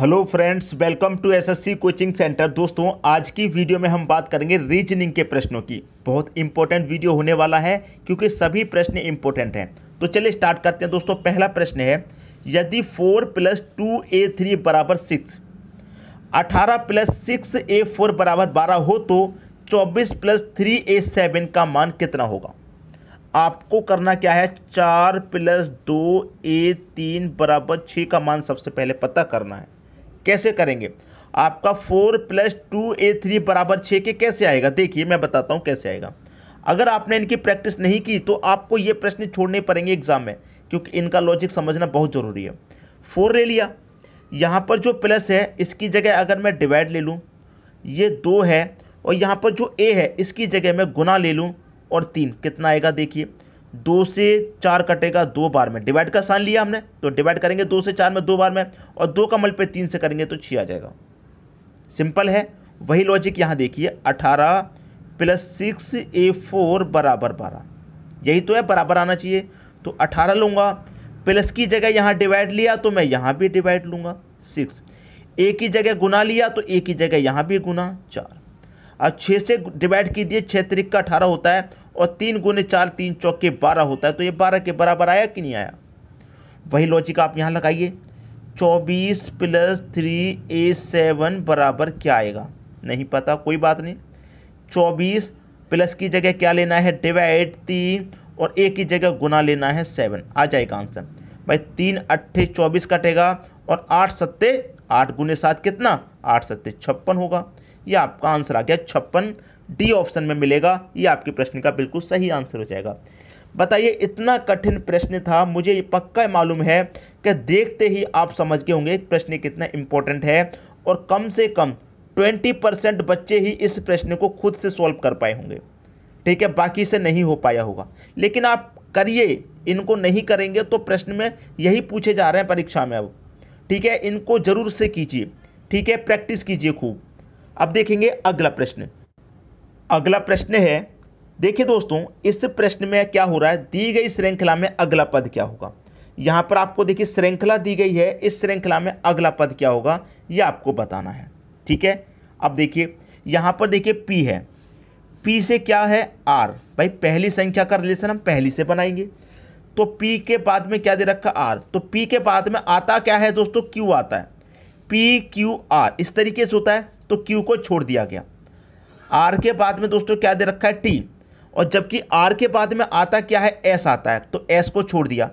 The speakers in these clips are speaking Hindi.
hello friends welcome to SSC coaching centre दोस्तों आज की वीडियो में हम बात करेंगे रीजनिंग के प्रश्नों की बहुत इंपॉर्टेंट वीडियो होने वाला है क्योंकि सभी प्रश्न इंपॉर्टेंट हैं तो चलिए स्टार्ट करते हैं दोस्तों पहला प्रश्न है यदि four plus two A three बराबर सिक्स अठारह प्लस सिक्स ए फोर बराबर बारह हो तो चौबीस प्लस थ्री ए सेवन का मान कितना होगा आपको करना क्या है चार प्लस दो ए तीन बराबर छः का मान सबसे पहले पता करना है कैसे करेंगे आपका four plus two A three बराबर छः के कैसे आएगा देखिए मैं बताता हूँ कैसे आएगा अगर आपने इनकी प्रैक्टिस नहीं की तो आपको ये प्रश्न छोड़ने पड़ेंगे एग्जाम में क्योंकि इनका लॉजिक समझना बहुत ज़रूरी है फोर ले लिया यहाँ पर जो प्लस है इसकी जगह अगर मैं डिवाइड ले लूँ ये दो है और यहाँ पर जो ए है इसकी जगह मैं गुना ले लूँ और तीन कितना आएगा देखिए दो से चार कटेगा दो बार में डिवाइड का साइन लिया हमने तो डिवाइड करेंगे दो से चार में दो बार में और दो का मल्टीपल तीन से करेंगे तो छः आ जाएगा सिंपल है वही लॉजिक यहाँ देखिए अठारह प्लस सिक्स ए फोर बराबर बारह यही तो है बराबर आना चाहिए तो अठारह लूँगा प्लस की जगह यहाँ डिवाइड लिया तो मैं यहाँ भी डिवाइड लूँगा सिक्स ए की जगह गुना लिया तो ए की जगह यहाँ भी गुना चार अब छः से डिवाइड कीजिए छः तरीक का अठारह होता है और तीन गुने चार तीन चौके बारह होता है तो ये बारह के बराबर आया कि नहीं आया वही लॉजिक आप यहाँ लगाइए चौबीस प्लस थ्री ए सेवन बराबर क्या आएगा नहीं पता कोई बात नहीं चौबीस प्लस की जगह क्या लेना है डिवाइड तीन और ए की जगह गुना लेना है सेवन आ जाएगा आंसर भाई तीन अट्ठे चौबीस कटेगा और आठ सत्ते आठ गुने सात कितना आठ सत्ते छप्पन होगा ये आपका आंसर आ गया छप्पन डी ऑप्शन में मिलेगा ये आपके प्रश्न का बिल्कुल सही आंसर हो जाएगा बताइए इतना कठिन प्रश्न था मुझे पक्का मालूम है कि देखते ही आप समझ गए होंगे प्रश्न कितना इम्पोर्टेंट है और कम से कम ट्वेंटी परसेंट बच्चे ही इस प्रश्न को खुद से सॉल्व कर पाए होंगे ठीक है बाकी से नहीं हो पाया होगा लेकिन आप करिए इनको नहीं करेंगे तो प्रश्न में यही पूछे जा रहे हैं परीक्षा में अब ठीक है इनको जरूर से कीजिए ठीक है प्रैक्टिस कीजिए खूब अब देखेंगे अगला प्रश्न अगला प्रश्न है देखिए दोस्तों इस प्रश्न में क्या हो रहा है दी गई श्रृंखला में अगला पद क्या होगा यहाँ पर आपको देखिए श्रृंखला दी गई है इस श्रृंखला में अगला पद क्या होगा ये आपको बताना है ठीक है अब देखिए यहाँ पर देखिए पी है पी से क्या है आर भाई पहली संख्या का रिलेशन हम पहली से बनाएंगे तो पी के बाद में क्या दे रखा आर तो पी के बाद में आता क्या है दोस्तों क्यू आता है पी क्यू आर इस तरीके से होता है तो क्यू को छोड़ दिया गया आर के बाद में दोस्तों क्या दे रखा है टी और जबकि आर के बाद में आता क्या है एस आता है तो एस को छोड़ दिया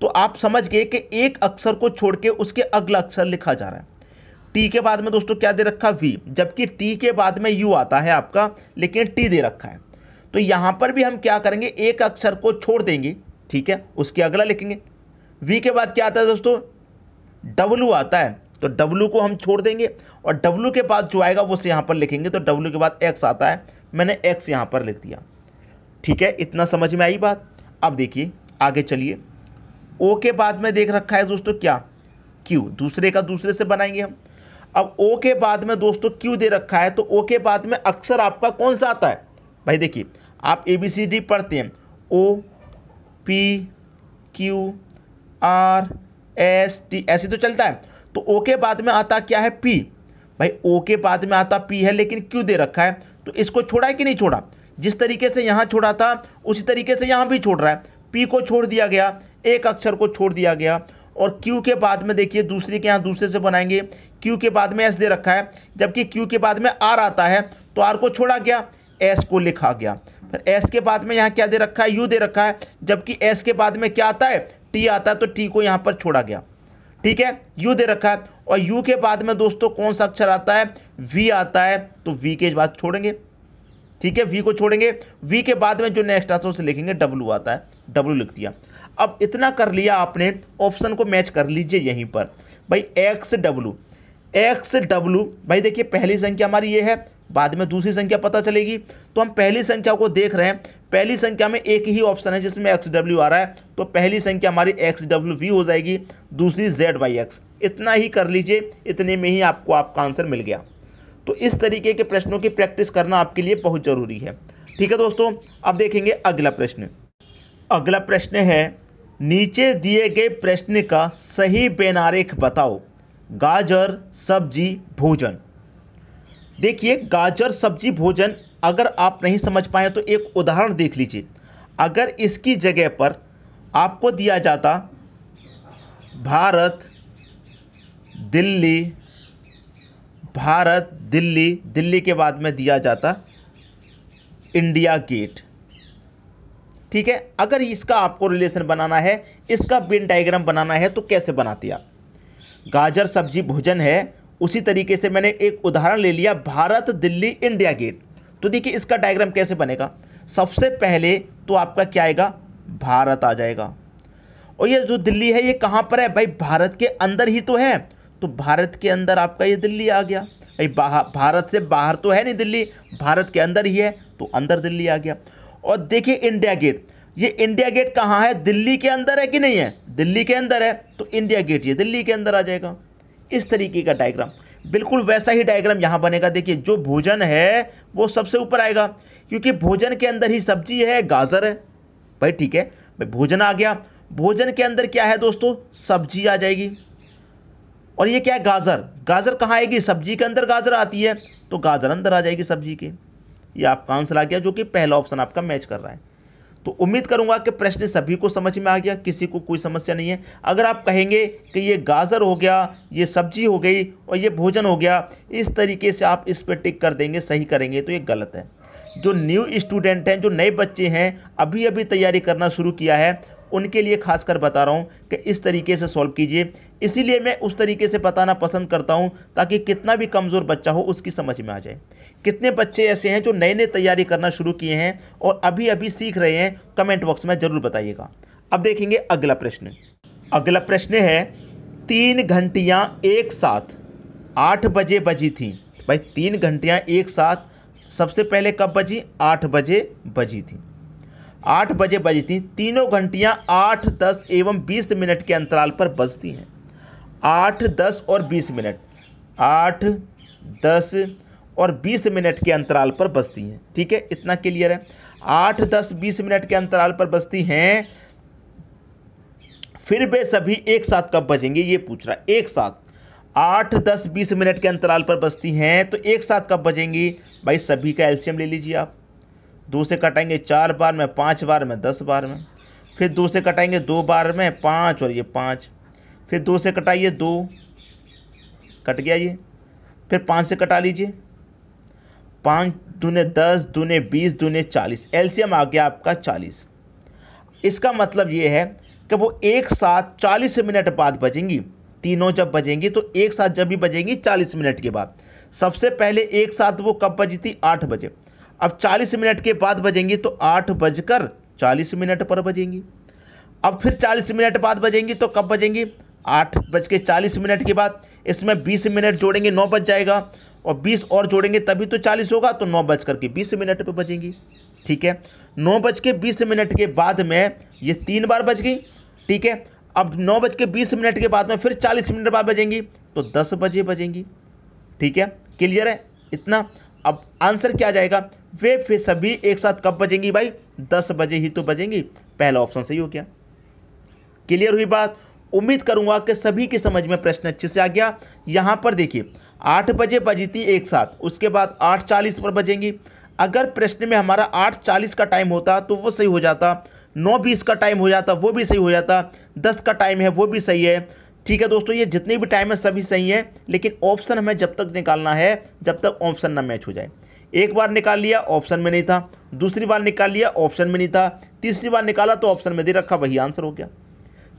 तो आप समझ गए कि एक अक्षर को छोड़ के उसके अगला अक्षर लिखा जा रहा है टी के बाद में दोस्तों क्या दे रखा है वी जबकि टी के बाद में यू आता है आपका लेकिन टी दे रखा है तो यहाँ पर भी हम क्या करेंगे एक अक्षर को छोड़ देंगे ठीक है उसके अगला लिखेंगे वी के बाद क्या आता है दोस्तों डब्लू आता है तो डब्लू को हम छोड़ देंगे और डब्लू के बाद जो आएगा वो से यहाँ पर लिखेंगे तो डब्लू के बाद एक्स आता है मैंने एक्स यहाँ पर लिख दिया ठीक है इतना समझ में आई बात अब देखिए आगे चलिए ओ के बाद में देख रखा है दोस्तों क्या क्यू दूसरे का दूसरे से बनाएंगे हम अब ओ के बाद में दोस्तों क्यू दे रखा है तो ओ के बाद में अक्सर आपका कौन सा आता है भाई देखिए आप ए बी सी डी पढ़ते हैं O P Q R S T ऐसे तो चलता है तो ओ के बाद में आता क्या है पी भाई ओ के बाद में आता पी है लेकिन क्यों दे रखा है तो इसको छोड़ा है कि नहीं छोड़ा जिस तरीके से यहाँ छोड़ा था उसी तरीके से यहाँ भी छोड़ रहा है पी को छोड़ दिया गया एक अक्षर को छोड़ दिया गया और क्यू के बाद में देखिए दूसरे के यहाँ दूसरे से बनाएंगे क्यू के बाद में एस दे रखा है जबकि क्यू के बाद में आर आता है तो आर को छोड़ा गया एस को लिखा गया फिर एस के बाद में यहाँ क्या दे रखा है यू दे रखा है जबकि एस के बाद में क्या आता है टी आता है तो टी को यहाँ पर छोड़ा गया ठीक है यू दे रखा है और यू के बाद में दोस्तों कौन सा अक्षर आता है वी आता है तो वी के बाद छोड़ेंगे ठीक है वी को छोड़ेंगे वी के बाद में जो नेक्स्ट आता है उसे लिखेंगे डब्लू आता है डब्लू लिख दिया अब इतना कर लिया आपने ऑप्शन को मैच कर लीजिए यहीं पर भाई एक्स डब्लू एक्स डब्लू भाई देखिए पहली संख्या हमारी ये है बाद में दूसरी संख्या पता चलेगी तो हम पहली संख्या को देख रहे हैं पहली संख्या में एक ही ऑप्शन है जिसमें एक्स डब्ल्यू आ रहा है तो पहली संख्या हमारी एक्स डब्ल्यू वी हो जाएगी दूसरी जेड वाई एक्स इतना ही कर लीजिए इतने में ही आपको आपका आंसर मिल गया तो इस तरीके के प्रश्नों की प्रैक्टिस करना आपके लिए बहुत ज़रूरी है ठीक है दोस्तों अब देखेंगे अगला प्रश्न अगला प्रश्न है नीचे दिए गए प्रश्न का सही बेनारेख बताओ गाजर सब्जी भोजन देखिए गाजर सब्जी भोजन अगर आप नहीं समझ पाए तो एक उदाहरण देख लीजिए अगर इसकी जगह पर आपको दिया जाता भारत दिल्ली भारत दिल्ली दिल्ली के बाद में दिया जाता इंडिया गेट ठीक है अगर इसका आपको रिलेशन बनाना है इसका बिन डायग्राम बनाना है तो कैसे बनाते आप गाजर सब्जी भोजन है उसी तरीके से मैंने एक उदाहरण ले लिया भारत दिल्ली इंडिया गेट तो देखिए इसका डायग्राम कैसे बनेगा सबसे पहले तो आपका क्या आएगा भारत आ जाएगा और ये जो दिल्ली है ये कहाँ पर है भाई भारत के अंदर ही तो है तो भारत के अंदर आपका ये दिल्ली आ गया भाई भारत से बाहर तो है नहीं दिल्ली भारत के अंदर ही है तो अंदर दिल्ली आ गया और देखिए इंडिया गेट ये इंडिया गेट कहाँ है दिल्ली के अंदर है कि नहीं है दिल्ली के अंदर है तो इंडिया गेट ये दिल्ली के अंदर आ जाएगा इस तरीके का डायग्राम बिल्कुल वैसा ही डायग्राम यहाँ बनेगा देखिए जो भोजन है वो सबसे ऊपर आएगा क्योंकि भोजन के अंदर ही सब्जी है गाजर है भाई ठीक है भाई भोजन आ गया भोजन के अंदर क्या है दोस्तों सब्जी आ जाएगी और ये क्या है गाजर गाजर कहाँ आएगी सब्जी के अंदर गाजर आती है तो गाजर अंदर आ जाएगी सब्जी के ये आपका आंसर आ गया जो कि पहला ऑप्शन आपका मैच कर रहा है तो उम्मीद करूंगा कि प्रश्न सभी को समझ में आ गया किसी को कोई समस्या नहीं है अगर आप कहेंगे कि ये गाजर हो गया ये सब्जी हो गई और ये भोजन हो गया इस तरीके से आप इस पर टिक कर देंगे सही करेंगे तो ये गलत है जो न्यू स्टूडेंट हैं जो नए बच्चे हैं अभी अभी तैयारी करना शुरू किया है उनके लिए खासकर बता रहा हूँ कि इस तरीके से सॉल्व कीजिए इसीलिए मैं उस तरीके से बताना पसंद करता हूँ ताकि कितना भी कमज़ोर बच्चा हो उसकी समझ में आ जाए कितने बच्चे ऐसे हैं जो नए नए तैयारी करना शुरू किए हैं और अभी अभी सीख रहे हैं कमेंट बॉक्स में ज़रूर बताइएगा अब देखेंगे अगला प्रश्न अगला प्रश्न है तीन घंटियाँ एक साथ आठ बजे बजी थी भाई तीन घंटियाँ एक साथ सबसे पहले कब बजी आठ बजे बजी थी आठ बजे बजती तीनों घंटियाँ आठ दस एवं बीस मिनट के अंतराल पर बजती हैं आठ दस और बीस मिनट आठ दस और बीस मिनट के अंतराल पर बजती हैं ठीक है इतना क्लियर है आठ दस बीस मिनट के अंतराल पर बजती हैं फिर वे सभी एक साथ कब बजेंगे ये पूछ रहा है एक साथ आठ दस बीस मिनट के अंतराल पर बजती हैं तो एक साथ कब बजेंगी भाई सभी का एल्शियम ले लीजिए आप दूसरे कटाएंगे चार बार में पाँच बार में दस बार में फिर दूसरे कटाएंगे दो बार में पाँच और ये पाँच फिर दो से कटाइए दो कट गया ये फिर पाँच से कटा लीजिए पाँच दूने दस दूने बीस दूने चालीस एलसीएम आ गया आपका चालीस इसका मतलब ये है कि वो एक साथ चालीस मिनट बाद बजेंगी तीनों जब बजेंगी तो एक साथ जब भी बजेंगी चालीस मिनट के बाद सबसे पहले एक साथ वो कब बजी थी आठ बजे अब 40 मिनट के बाद बजेंगी तो आठ बजकर चालीस मिनट पर बजेंगी अब फिर 40 मिनट बाद बजेंगी तो कब बजेंगी आठ बज के चालीस मिनट के बाद इसमें बीस मिनट जोड़ेंगे नौ बज जाएगा और बीस और जोड़ेंगे तभी तो चालीस होगा तो नौ बज करके बीस मिनट पर बजेंगी ठीक है नौ बज के बीस मिनट के बाद में ये तीन बार बज गई ठीक है अब नौ बज के बीस मिनट के बाद में फिर चालीस मिनट बाद बजेंगी तो दस बजे बजेंगी ठीक है क्लियर है इतना अब आंसर क्या जाएगा वे फिर सभी एक साथ कब बजेंगी भाई दस बजे ही तो बजेंगी पहला ऑप्शन सही हो गया क्लियर हुई बात उम्मीद करूंगा कि सभी की समझ में प्रश्न अच्छे से आ गया यहाँ पर देखिए आठ बजे बजी थी एक साथ उसके बाद आठ चालीस पर बजेंगी अगर प्रश्न में हमारा आठ चालीस का टाइम होता तो वो सही हो जाता नौ बीस का टाइम हो जाता वो भी सही हो जाता दस का टाइम है वो भी सही है ठीक है दोस्तों ये जितने भी टाइम है सभी सही है लेकिन ऑप्शन हमें जब तक निकालना है जब तक ऑप्शन ना मैच हो जाए एक बार निकाल लिया ऑप्शन में नहीं था दूसरी बार निकाल लिया ऑप्शन में नहीं था तीसरी बार निकाला तो ऑप्शन में दे रखा वही आंसर हो गया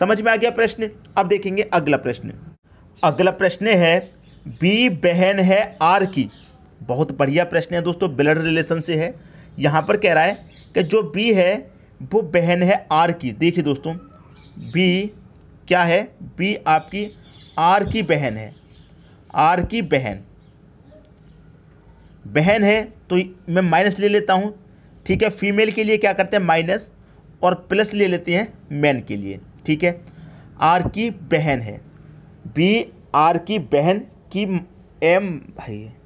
समझ में आ गया प्रश्न अब देखेंगे अगला प्रश्न अगला प्रश्न है बी बहन है आर की बहुत बढ़िया प्रश्न है दोस्तों ब्लड रिलेशन से है यहाँ पर कह रहा है कि जो बी है वो बहन है आर की देखिए दोस्तों बी क्या है बी आपकी आर की बहन है आर की बहन बहन है तो मैं माइनस ले लेता हूँ ठीक है फीमेल के लिए क्या करते हैं माइनस और प्लस ले लेते हैं मैन के लिए ठीक है आर की बहन है बी आर की बहन की एम भाई है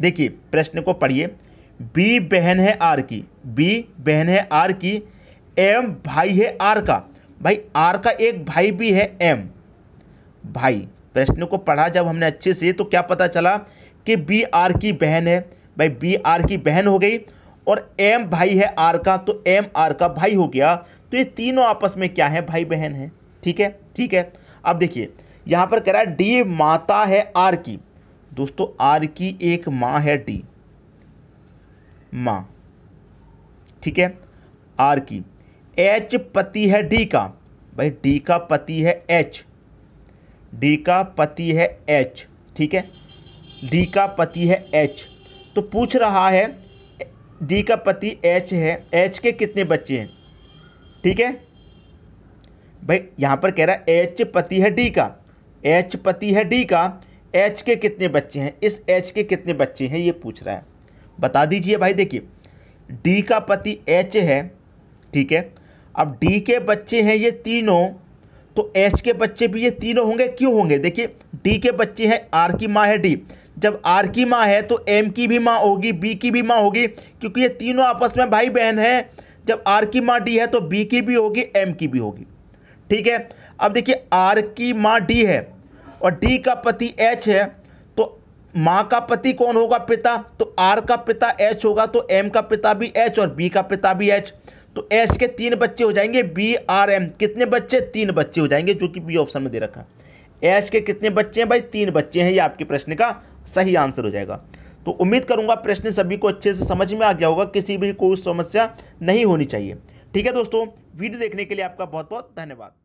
देखिए प्रश्न को पढ़िए बी बहन है आर की बी बहन है आर की एम भाई है आर का भाई आर का एक भाई भी है एम भाई प्रश्नों को पढ़ा जब हमने अच्छे से तो क्या पता चला कि बी आर की बहन है भाई बी आर की बहन हो गई और एम भाई है आर का तो एम आर का भाई हो गया तो ये तीनों आपस में क्या है भाई बहन है ठीक है ठीक है अब देखिए यहाँ पर कह रहा है डी माता है आर की दोस्तों आर की एक माँ है डी माँ ठीक है आर की एच पति है डी का भाई डी का पति है एच डी का पति है एच ठीक है डी का पति है एच तो पूछ रहा है डी का पति एच है एच के कितने बच्चे हैं ठीक है भाई यहाँ पर कह रहा है एच पति है डी का एच पति है डी का एच के कितने बच्चे हैं इस एच के कितने बच्चे हैं ये पूछ रहा है बता दीजिए भाई देखिए डी का पति एच है ठीक है अब डी के बच्चे हैं ये तीनों तो एच के बच्चे भी ये तीनों होंगे क्यों होंगे देखिए डी के बच्चे हैं आर की माँ है डी जब आर की माँ है तो एम की भी माँ होगी बी की भी माँ होगी क्योंकि ये तीनों आपस में भाई बहन हैं जब आर की माँ डी है तो बी की भी होगी एम की भी होगी ठीक है अब देखिए आर की माँ डी है और डी का पति एच है तो माँ का पति कौन होगा पिता तो आर का पिता एच होगा तो एम का पिता भी एच और बी का पिता भी एच तो एस के तीन बच्चे हो जाएंगे बी आर एम कितने बच्चे तीन बच्चे हो जाएंगे जो कि बी ऑप्शन में दे रखा है एस के कितने बच्चे हैं भाई तीन बच्चे हैं ये आपके प्रश्न का सही आंसर हो जाएगा तो उम्मीद करूंगा प्रश्न सभी को अच्छे से समझ में आ गया होगा किसी भी कोई समस्या नहीं होनी चाहिए ठीक है दोस्तों वीडियो देखने के लिए आपका बहुत बहुत धन्यवाद